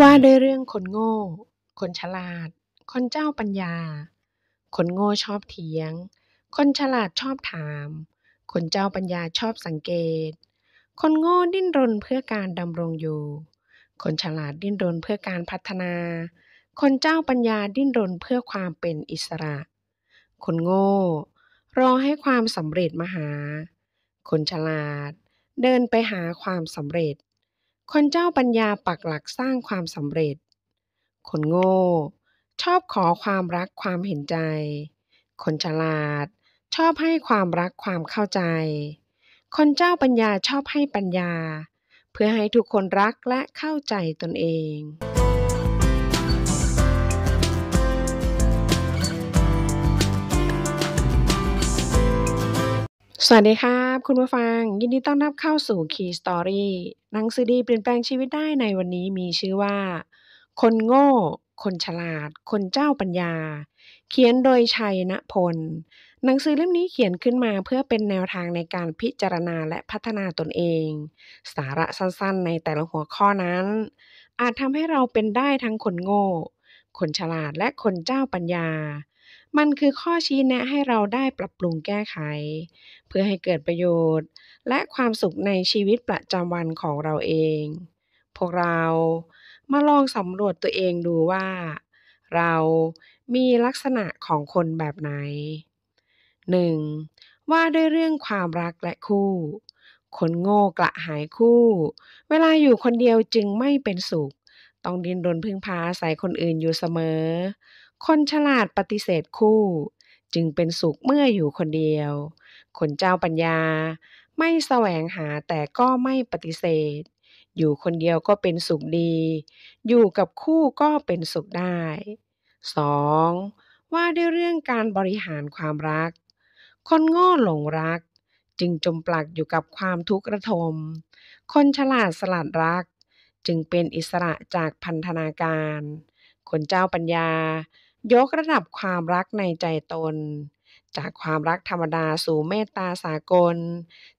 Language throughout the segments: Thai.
ว่าด้วยเรื่องคนโง่ คนฉลาด คนเจ้าปัญญา คนโง่ชอบเถียง คนฉลาดชอบถาม คนเจ้าปัญญาชอบสังเกต คนโง่ดิ้นรนเพื่อการดำรงอยู่ คนฉลาดดิ้นรนเพื่อการพัฒนา คนเจ้าปัญญาดิ้นรนเพื่อความเป็นอิสระ คนโง่ รอให้ความสำเร็จมาหา คนฉลาด เดินไปหาความสำเร็จคนเจ้าปัญญาปักหลักสร้างความสำเร็จ คนโง่ ชอบขอความรักความเห็นใจ คนฉลาดชอบให้ความรักความเข้าใจ คนเจ้าปัญญาชอบให้ปัญญา เพื่อให้ทุกคนรักและเข้าใจตนเองสวัสดีครับ คุณผู้ฟัง ยินดีต้อนรับเข้าสู่ Key Story หนังสือดีเปลี่ยนแปลงชีวิตได้ในวันนี้มีชื่อว่า คนโง่ คนฉลาด คนเจ้าปัญญา เขียนโดยชัยณพลหนังสือเล่มนี้เขียนขึ้นมาเพื่อเป็นแนวทางในการพิจารณาและพัฒนาตนเอง สาระสั้นๆในแต่ละหัวข้อนั้น อาจทำให้เราเป็นได้ทั้งคนโง่ คนฉลาดและคนเจ้าปัญญามันคือข้อชี้แนะให้เราได้ปรับปรุงแก้ไข เพื่อให้เกิดประโยชน์ และความสุขในชีวิตประจำวันของเราเอง พวกเรามาลองสำรวจตัวเองดูว่า เรามีลักษณะของคนแบบไหน 1. ว่าด้วยเรื่องความรักและคู่ คนโง่กระหายคู่ เวลาอยู่คนเดียวจึงไม่เป็นสุข ต้องดิ้นรนพึ่งพาอาศัยคนอื่นอยู่เสมอคนฉลาดปฏิเสธคู่ จึงเป็นสุขเมื่ออยู่คนเดียว คนเจ้าปัญญาไม่แสวงหาแต่ก็ไม่ปฏิเสธ อยู่คนเดียวก็เป็นสุขดี อยู่กับคู่ก็เป็นสุขได้ 2. ว่าด้วยเรื่องการบริหารความรัก คนโง่หลงรักจึงจมปลักอยู่กับความทุกข์ระทม คนฉลาดสลัดรัก จึงเป็นอิสระจากพันธนาการ คนเจ้าปัญญายกระดับความรักในใจตน จากความรักธรรมดาสู่เมตตาสากล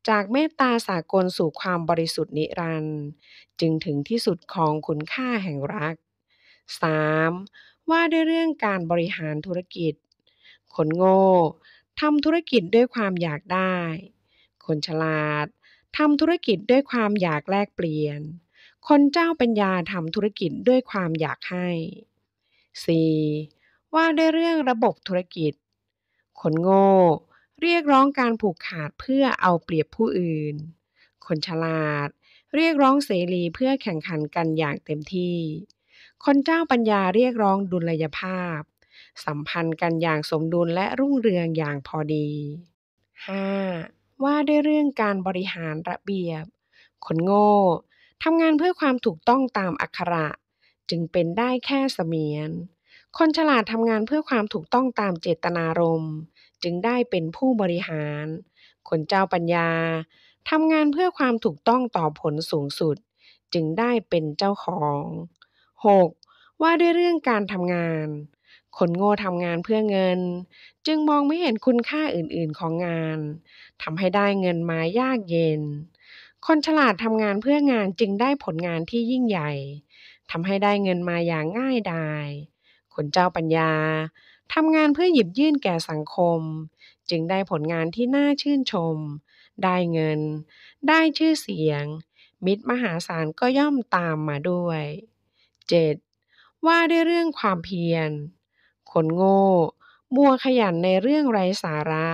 จากเมตตาสากลสู่ความบริสุทธิ์นิรันดร์จึงถึงที่สุดของคุณค่าแห่งรัก 3. ว่าด้วยเรื่องการบริหารธุรกิจคนโง่ทำธุรกิจด้วยความอยากได้ คนฉลาดทำธุรกิจด้วยความอยากแลกเปลี่ยน คนเจ้าปัญญาทำธุรกิจด้วยความอยากให้ 4. ว่าด้วยเรื่องระบบธุรกิจ คนโง่ เรียกร้องการผูกขาดเพื่อเอาเปรียบผู้อื่น คนฉลาด เรียกร้องเสรีเพื่อแข่งขันกันอย่างเต็มที่ คนเจ้าปัญญาเรียกร้องดุลยภาพ สัมพันธ์กันอย่างสมดุลและรุ่งเรืองอย่างพอดี 5. ว่าด้วยเรื่องการบริหารระเบียบ คนโง่ทำงานเพื่อความถูกต้องตามอักขระ จึงเป็นได้แค่เสมียนคนฉลาดทำงานเพื่อความถูกต้องตามเจตนารมณ์จึงได้เป็นผู้บริหารคนเจ้าปัญญาทำงานเพื่อความถูกต้องต่อผลสูงสุด จึงได้เป็นเจ้าของ 6. ว่าด้วยเรื่องการทำงานคนโง่ทำงานเพื่อเงิน จึงมองไม่เห็นคุณค่าอื่น ๆ ของงานทำให้ได้เงินมายากเย็น คนฉลาดทำงานเพื่องานจึงได้ผลงานที่ยิ่งใหญ่ทำให้ได้เงินมาอย่างง่ายดายคนเจ้าปัญญาทำงานเพื่อหยิบยื่นแก่สังคม จึงได้ผลงานที่น่าชื่นชม ได้เงิน ได้ชื่อเสียง มิตรมหาศาลก็ย่อมตามมาด้วย 7. ว่าด้วยเรื่องความเพียรคนโง่ มัวขยันในเรื่องไร้สาระ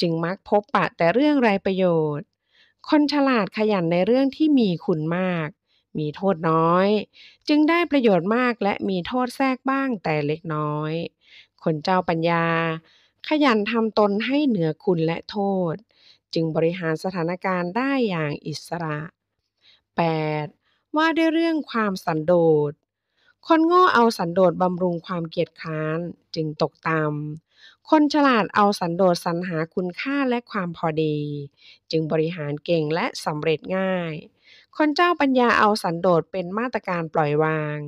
จึงมักพบปะแต่เรื่องไร้ประโยชน์ คนฉลาดขยันในเรื่องที่มีคุณมากมีโทษน้อย จึงได้ประโยชน์มากและมีโทษแทรกบ้างแต่เล็กน้อย คนเจ้าปัญญา ขยันทำตนให้เหนือคุณและโทษ จึงบริหารสถานการณ์ได้อย่างอิสระ 8. ว่าด้วยเรื่องความสันโดษคนโง่เอาสันโดษบำรุงความเกียจค้านจึงตกต่ำคนฉลาดเอาสันโดษสรรหาคุณค่าและความพอดี จึงบริหารเก่งและสำเร็จง่ายคนเจ้าปัญญาเอาสันโดษเป็นมาตรการปล่อยวาง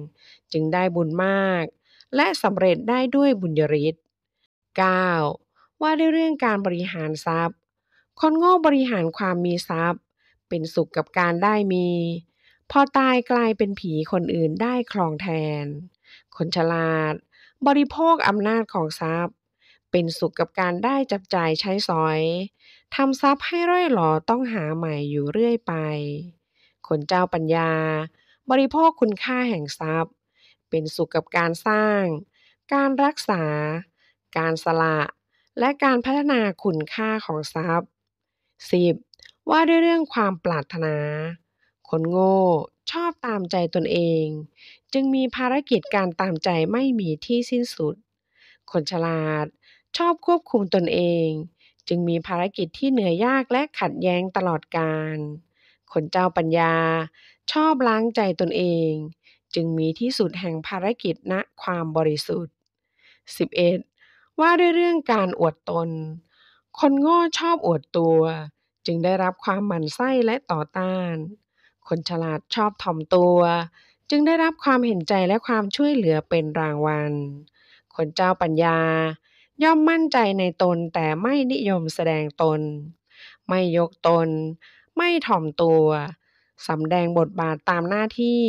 จึงได้บุญมาก และสำเร็จได้ด้วยบุญยริศ 9. ว่าด้วยเรื่องการบริหารทรัพย์ คนโง่บริหารความมีทรัพย์ เป็นสุขกับการได้มี พอตายกลายเป็นผีคนอื่นได้คลองแทนคนฉลาด บริโภคอำนาจของทรัพย์ เป็นสุขกับการได้จับจ่ายใช้สอยทำทรัพย์ให้ร่อยหลอต้องหาใหม่อยู่เรื่อยไปคนเจ้าปัญญาบริโภคคุณค่าแห่งทรัพย์ เป็นสุขกับการสร้างการรักษา การสละและการพัฒนาคุณค่าของทรัพย์ 10. ว่าด้วยเรื่องความปรารถนาคนโง่ชอบตามใจตนเอง จึงมีภารกิจการตามใจไม่มีที่สิ้นสุด คนฉลาด ชอบควบคุมตนเอง จึงมีภารกิจที่เหนื่อยยากและขัดแย้งตลอดการคนเจ้าปัญญา ชอบล้างใจตนเอง จึงมีที่สุดแห่งภารกิจณนะความบริสุทธิ์ 11. ว่าด้วยเรื่องการอวดตน คนโง่ชอบอวดตัว จึงได้รับความหมั่นไส้และต่อต้าน คนฉลาดชอบถ่อมตัว จึงได้รับความเห็นใจและความช่วยเหลือเป็นรางวัลคนเจ้าปัญญา ย่อมมั่นใจในตนแต่ไม่นิยมแสดงตน ไม่ยกตนไม่ถ่อมตัว สำแดงบทบาทตามหน้าที่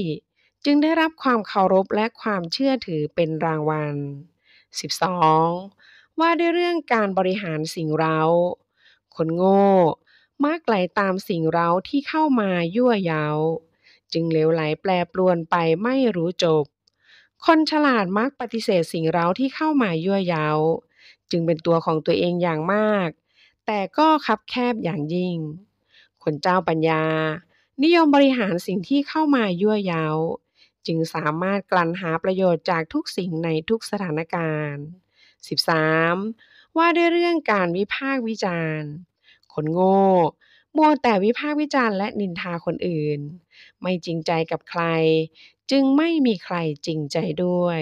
จึงได้รับความเคารพและความเชื่อถือเป็นรางวัล 12. ว่าด้วยเรื่องการบริหารสิ่งเร้า คนโง่ มักไหลตามสิ่งเร้าที่เข้ามายั่วยาาจึงเลวไหลแปรปรวนไปไม่รู้จบ คนฉลาดมักปฏิเสธสิ่งเร้าที่เข้ามายั่วยาาจึงเป็นตัวของตัวเองอย่างมาก แต่ก็คับแคบอย่างยิ่งคนเจ้าปัญญา นิยมบริหารสิ่งที่เข้ามายั่วยาวจึงสามารถกลั่นหาประโยชน์จากทุกสิ่งในทุกสถานการณ์ 13. ว่าด้วยเรื่องการวิพากษ์วิจารณ์คนโง่มัวแต่วิพากษ์วิจารณ์และนินทาคนอื่น ไม่จริงใจกับใคร จึงไม่มีใครจริงใจด้วย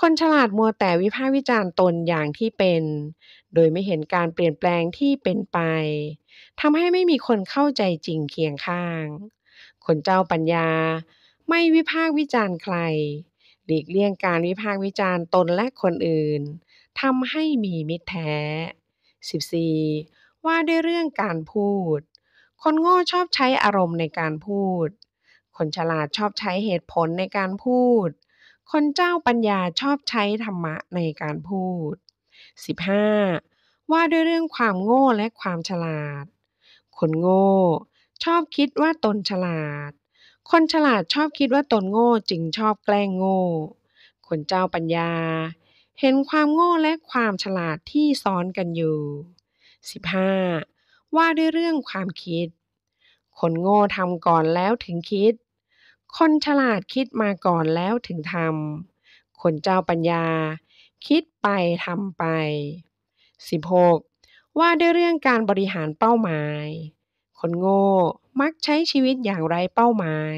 คนฉลาดมัวแต่วิพากษ์วิจารณ์ตนอย่างที่เป็น โดยไม่เห็นการเปลี่ยนแปลงที่เป็นไป ทำให้ไม่มีคนเข้าใจจริงเคียงข้าง คนเจ้าปัญญาไม่วิพากษ์วิจารณ์ใคร หลีกเลี่ยงการวิพากษ์วิจารณ์ตนและคนอื่น ทำให้มีมิตรแท้ 14. ว่าด้วยเรื่องการพูด คนโง่ชอบใช้อารมณ์ในการพูด คนฉลาดชอบใช้เหตุผลในการพูดคนเจ้าปัญญาชอบใช้ธรรมะในการพูด 15. ว่าด้วยเรื่องความโง่และความฉลาด คนโง่ชอบคิดว่าตนฉลาด คนฉลาดชอบคิดว่าตนโง่ จึงชอบแกล้งโง่ คนเจ้าปัญญาเห็นความโง่และความฉลาดที่ซ้อนกันอยู่ 15. ว่าด้วยเรื่องความคิด คนโง่ทำก่อนแล้วถึงคิดคนฉลาดคิดมาก่อนแล้วถึงทำ คนเจ้าปัญญา คิดไปทำไป 16. ว่าด้วยเรื่องการบริหารเป้าหมาย คนโง่มักใช้ชีวิตอย่างไรเป้าหมาย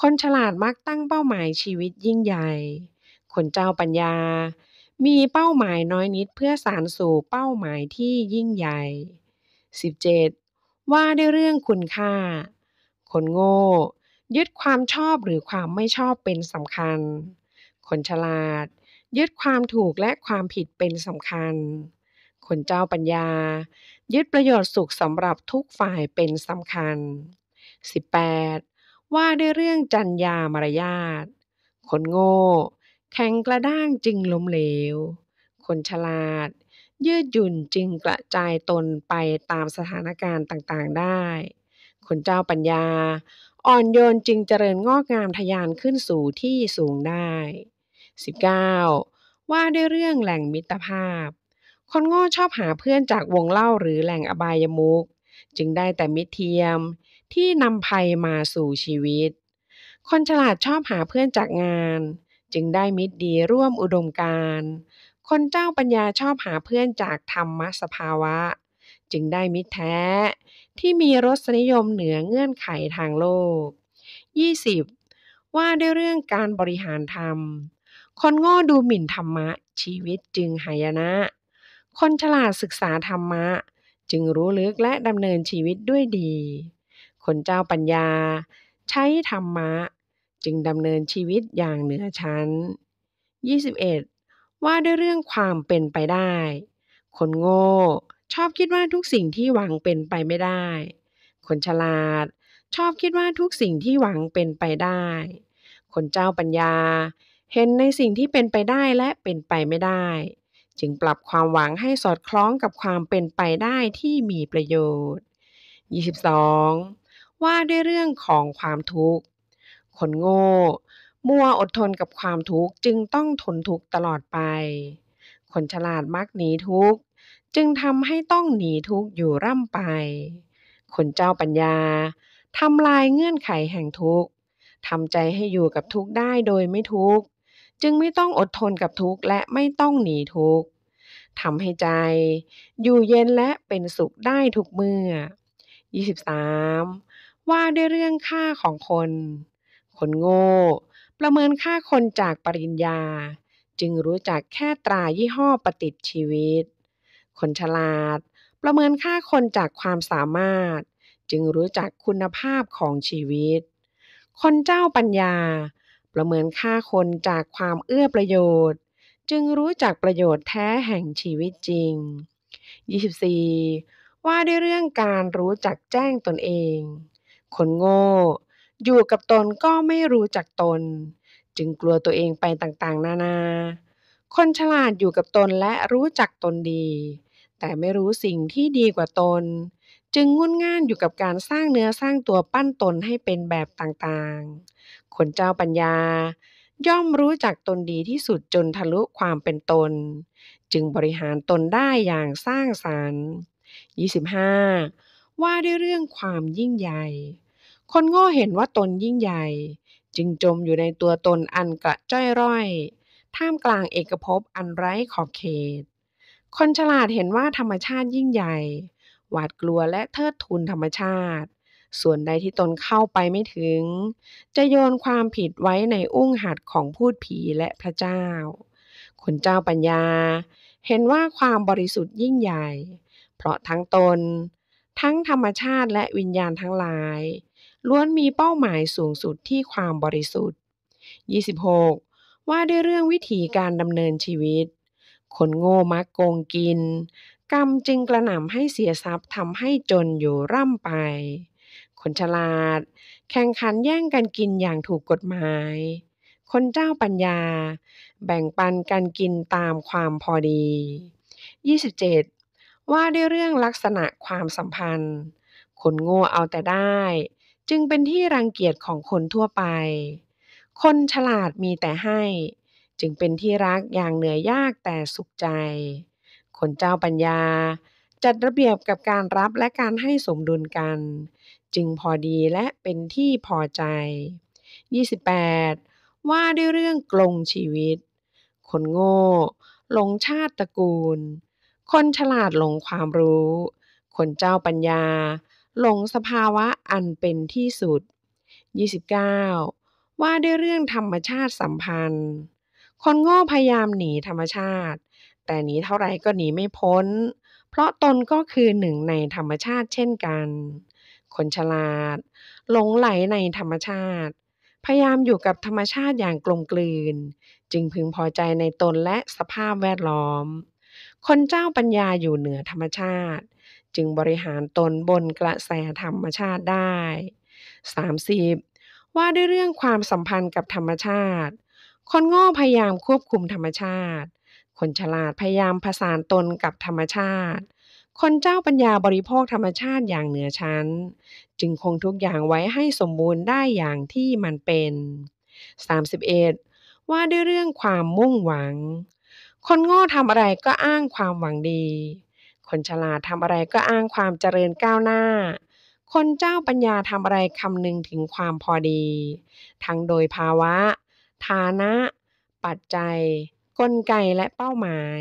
คนฉลาดมักตั้งเป้าหมายชีวิตยิ่งใหญ่ คนเจ้าปัญญา มีเป้าหมายน้อยนิดเพื่อสารสู่เป้าหมายที่ยิ่งใหญ่ 17. ว่าด้วยเรื่องคุณค่า คนโง่ยึดความชอบหรือความไม่ชอบเป็นสำคัญ คนฉลาดยึดความถูกและความผิดเป็นสำคัญ คนเจ้าปัญญายึดประโยชน์สุขสำหรับทุกฝ่ายเป็นสำคัญ 18. ว่าด้วยเรื่องจัญญามารยาทคนโง่แข็งกระด้างจึงล้มเหลว คนฉลาด ยืดหยุ่นจึงกระจายตนไปตามสถานการณ์ต่างๆได้คุณเจ้าปัญญาอ่อนโยนจึงเจริญงอกงามทยานขึ้นสู่ที่สูงได้ 19. ว่าด้วยเรื่องแหล่งมิตรภาพ คนโง่ชอบหาเพื่อนจากวงเล่าหรือแหล่งอบายมุกจึงได้แต่มิตรเทียมที่นำภัยมาสู่ชีวิต คนฉลาดชอบหาเพื่อนจากงาน จึงได้มิตรดีร่วมอุดมการคนเจ้าปัญญาชอบหาเพื่อนจากธรรมสภาวะจึงได้มิตรแท้ที่มีรสนิยมเหนือเงื่อนไขทางโลก 20. ว่าด้วยเรื่องการบริหารธรรม คนโง่ดูหมิ่นธรรมะชีวิตจึงหายนะ คนฉลาดศึกษาธรรมะ จึงรู้ลึกและดำเนินชีวิตด้วยดี คนเจ้าปัญญา ใช้ธรรมะจึงดำเนินชีวิตอย่างเหนือชั้น 21. ว่าด้วยเรื่องความเป็นไปได้ คนโง่ชอบคิดว่าทุกสิ่งที่หวังเป็นไปไม่ได้ คนฉลาด ชอบคิดว่าทุกสิ่งที่หวังเป็นไปได้ คนเจ้าปัญญา เห็นในสิ่งที่เป็นไปได้และเป็นไปไม่ได้ จึงปรับความหวังให้สอดคล้องกับความเป็นไปได้ที่มีประโยชน์ 22. ว่าด้วยเรื่องของความทุกข์ คนโง่ มัวอดทนกับความทุกข์ จึงต้องทนทุกข์ตลอดไป คนฉลาดมักหนีทุกข์จึงทำให้ต้องหนีทุกข์อยู่ร่ำไป คนเจ้าปัญญาทำลายเงื่อนไขแห่งทุกข์ทำใจให้อยู่กับทุกข์ได้โดยไม่ทุกข์จึงไม่ต้องอดทนกับทุกข์และไม่ต้องหนีทุกข์ทำให้ใจอยู่เย็นและเป็นสุขได้ทุกเมื่อ 23. ว่าด้วยเรื่องค่าของคน คนโง่ ประเมินค่าคนจากปริญญา จึงรู้จักแค่ตรายี่ห้อประติดชีวิตคนฉลาดประเมินค่าคนจากความสามารถจึงรู้จักคุณภาพของชีวิต คนเจ้าปัญญาประเมินค่าคนจากความเอื้อประโยชน์ จึงรู้จักประโยชน์แท้แห่งชีวิตจริง 24. ว่าด้วยเรื่องการรู้จักแจ้งตนเอง คนโง่อยู่กับตนก็ไม่รู้จักตน จึงกลัวตัวเองไปต่าง ๆ นานา คนฉลาดอยู่กับตนและรู้จักตนดีแต่ไม่รู้สิ่งที่ดีกว่าตน จึงงุ่นง่านอยู่กับการสร้างเนื้อสร้างตัวปั้นตนให้เป็นแบบต่าง ๆ คนเจ้าปัญญา ย่อมรู้จักตนดีที่สุดจนทะลุความเป็นตน จึงบริหารตนได้อย่างสร้างสารรค์ 25. ว่าด้วยเรื่องความยิ่งใหญ่ คนโง่เห็นว่าตนยิ่งใหญ่ จึงจมอยู่ในตัวตนอันกระจ้อยร่อยท่ามกลางเอกภพอันไร้ขอบเขตคนฉลาดเห็นว่าธรรมชาติยิ่งใหญ่ หวาดกลัวและเทิดทูนธรรมชาติ ส่วนใดที่ตนเข้าไปไม่ถึง จะโยนความผิดไว้ในอุ้งหัดของพูดผีและพระเจ้า คนเจ้าปัญญา เห็นว่าความบริสุทธิ์ยิ่งใหญ่ เพราะทั้งตน ทั้งธรรมชาติและวิญญาณทั้งหลาย ล้วนมีเป้าหมายสูงสุดที่ความบริสุทธิ์ 26. ว่าด้วยเรื่องวิถีการดำเนินชีวิตคนโง่มักโกงกิน กรรมจึงกระหน่ำให้เสียทรัพย์ทำให้จนอยู่ร่ำไป คนฉลาด แข่งขันแย่งกันกินอย่างถูกกฎหมาย คนเจ้าปัญญา แบ่งปันกันกินตามความพอดี 27. ว่าด้วยเรื่องลักษณะความสัมพันธ์ คนโง่เอาแต่ได้ จึงเป็นที่รังเกียจของคนทั่วไป คนฉลาดมีแต่ให้จึงเป็นที่รักอย่างเหนื่อยยากแต่สุขใจ คนเจ้าปัญญา จัดระเบียบกับการรับและการให้สมดุลกัน จึงพอดีและเป็นที่พอใจ 28. ว่าด้วยเรื่องกลงชีวิต คนโง่หลงชาติตระกูล คนฉลาดหลงความรู้ คนเจ้าปัญญาหลงสภาวะอันเป็นที่สุด 29. ว่าด้วยเรื่องธรรมชาติสัมพันธ์คนโง่พยายามหนีธรรมชาติ แต่หนีเท่าไรก็หนีไม่พ้น เพราะตนก็คือหนึ่งในธรรมชาติเช่นกัน คนฉลาดหลงไหลในธรรมชาติ พยายามอยู่กับธรรมชาติอย่างกลมกลืน จึงพึงพอใจในตนและสภาพแวดล้อม คนเจ้าปัญญาอยู่เหนือธรรมชาติ จึงบริหารตนบนกระแสธรรมชาติได้ 30. ว่าด้วยเรื่องความสัมพันธ์กับธรรมชาติคนโง่พยายามควบคุมธรรมชาติ คนฉลาดพยายามผสานตนกับธรรมชาติ คนเจ้าปัญญาบริโภคธรรมชาติอย่างเหนือชั้น จึงคงทุกอย่างไว้ให้สมบูรณ์ได้อย่างที่มันเป็น 31. ว่าด้วยเรื่องความมุ่งหวัง คนโง่ทำอะไรก็อ้างความหวังดี คนฉลาดทำอะไรก็อ้างความเจริญก้าวหน้า คนเจ้าปัญญาทำอะไรคำนึงถึงความพอดี ทั้งโดยภาวะฐานะ ปัจจัย กลไกและเป้าหมาย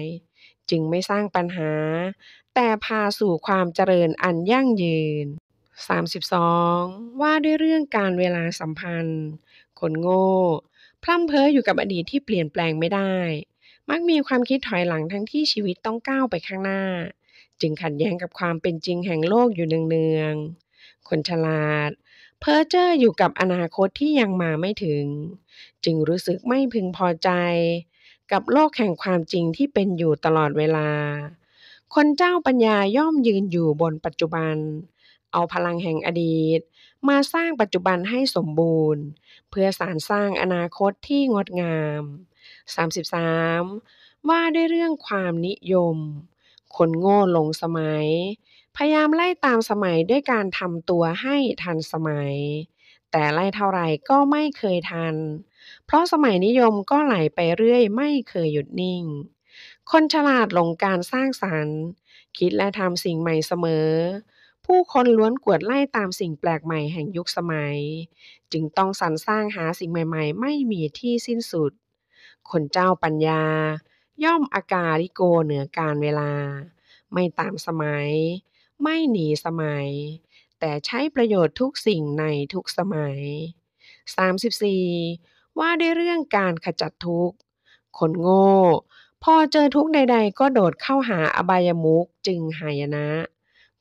จึงไม่สร้างปัญหา แต่พาสู่ความเจริญอันยั่งยืน 32. ว่าด้วยเรื่องการเวลาสัมพันธ์คนโง่พร่ำเพ้ออยู่กับอดีตที่เปลี่ยนแปลงไม่ได้ มักมีความคิดถอยหลังทั้งที่ชีวิตต้องก้าวไปข้างหน้า จึงขัดแย้งกับความเป็นจริงแห่งโลกอยู่เนืองๆคนฉลาดเพ้อเจ้ออยู่กับอนาคตที่ยังมาไม่ถึง จึงรู้สึกไม่พึงพอใจ กับโลกแห่งความจริงที่เป็นอยู่ตลอดเวลา คนเจ้าปัญญาย่อมยืนอยู่บนปัจจุบัน เอาพลังแห่งอดีต มาสร้างปัจจุบันให้สมบูรณ์ เพื่อสารสร้างอนาคตที่งดงาม 33. ว่าด้วยเรื่องความนิยม คนโง่ลงสมัยพยายามไล่ตามสมัยด้วยการทำตัวให้ทันสมัย แต่ไล่เท่าไรก็ไม่เคยทัน เพราะสมัยนิยมก็ไหลไปเรื่อย ไม่เคยหยุดนิ่ง คนฉลาดหลงการสร้างสรรค์ คิดและทำสิ่งใหม่เสมอ ผู้คนล้วนกวดไล่ตามสิ่งแปลกใหม่แห่งยุคสมัย จึงต้องสรรสร้างหาสิ่งใหม่ๆไม่มีที่สิ้นสุด คนเจ้าปัญญา ย่อมอาการิโกเหนือการเวลา ไม่ตามสมัยไม่หนีสมัย แต่ใช้ประโยชน์ทุกสิ่งในทุกสมัย 34. ว่าด้วยเรื่องการขจัดทุกข์ คนโง่พอเจอทุกข์ใดๆก็โดดเข้าหาอบายมุกจึงหายนะ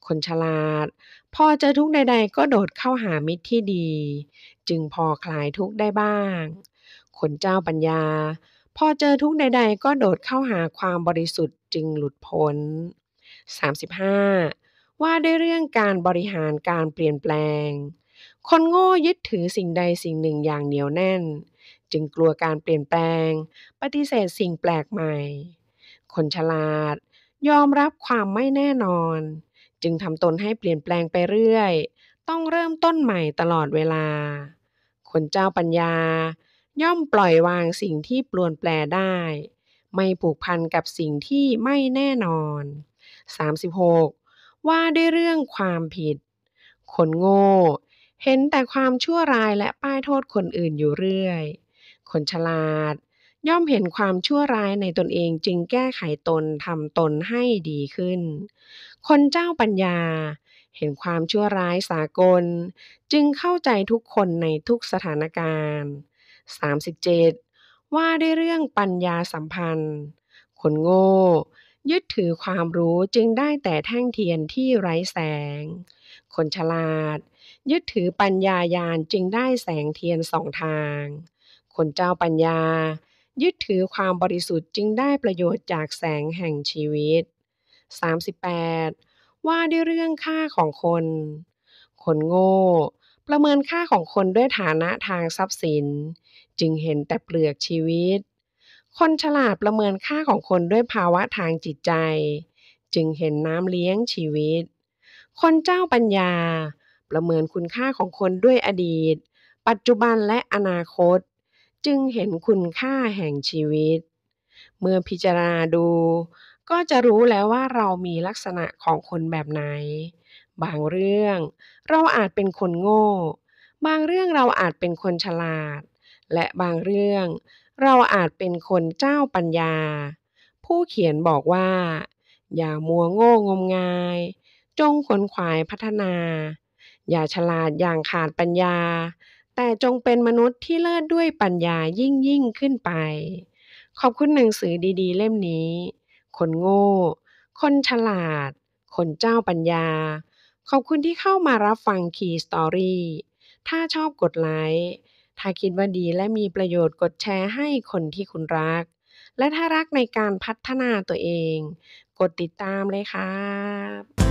คนฉลาด พอเจอทุกข์ใดๆก็โดดเข้าหามิตรที่ดี จึงพอคลายทุกข์ได้บ้าง คนเจ้าปัญญา พอเจอทุกข์ใดๆก็โดดเข้าหาความบริสุทธิ์จึงหลุดพ้น 35. ว่าด้วยเรื่องการบริหารการเปลี่ยนแปลง คนโง่ยึดถือสิ่งใดสิ่งหนึ่งอย่างเหนียวแน่นจึงกลัวการเปลี่ยนแปลง ปฏิเสธสิ่งแปลกใหม่ คนฉลาด ยอมรับความไม่แน่นอน จึงทำตนให้เปลี่ยนแปลงไปเรื่อยต้องเริ่มต้นใหม่ตลอดเวลา คนเจ้าปัญญาย่อมปล่อยวางสิ่งที่ปลวนแปลได้ ไม่ผูกพันกับสิ่งที่ไม่แน่นอน 36ว่าด้วยเรื่องความผิด คนโง่ เห็นแต่ความชั่วร้ายและป้ายโทษคนอื่นอยู่เรื่อย คนฉลาด ย่อมเห็นความชั่วร้ายในตนเองจึงแก้ไขตนทำตนให้ดีขึ้น คนเจ้าปัญญา เห็นความชั่วร้ายสากล จึงเข้าใจทุกคนในทุกสถานการณ์ 37. ว่าด้วยเรื่องปัญญาสัมพันธ์ คนโง่ยึดถือความรู้จึงได้แต่แท่งเทียนที่ไร้แสง คนฉลาด ยึดถือปัญญายานจึงได้แสงเทียนสองทาง คนเจ้าปัญญา ยึดถือความบริสุทธิ์จึงได้ประโยชน์จากแสงแห่งชีวิต 38. ว่าด้วยเรื่องค่าของคน คนโง่ ประเมินค่าของคนด้วยฐานะทางทรัพย์สิน จึงเห็นแต่เปลือกชีวิตคนฉลาดประเมินค่าของคนด้วยภาวะทางจิตใจ จึงเห็นน้ำเลี้ยงชีวิต คนเจ้าปัญญา ประเมินคุณค่าของคนด้วยอดีต ปัจจุบันและอนาคต จึงเห็นคุณค่าแห่งชีวิต เมื่อพิจารณาดู ก็จะรู้แล้วว่าเรามีลักษณะของคนแบบไหน บางเรื่องเราอาจเป็นคนโง่ บางเรื่องเราอาจเป็นคนฉลาด และบางเรื่องเราอาจเป็นคนเจ้าปัญญา ผู้เขียนบอกว่า อย่ามัวโง่งมงาย จงขนขวายพัฒนา อย่าฉลาดอย่างขาดปัญญา แต่จงเป็นมนุษย์ที่เลิศด้วยปัญญายิ่งยิ่งขึ้นไป ขอบคุณหนังสือดีๆเล่มนี้ คนโง่ คนฉลาด คนเจ้าปัญญา ขอบคุณที่เข้ามารับฟังคีสตอรี่ถ้าชอบกดไลค์ถ้าคิดว่าดีและมีประโยชน์ กดแชร์ให้คนที่คุณรัก และถ้ารักในการพัฒนาตัวเอง กดติดตามเลยครับ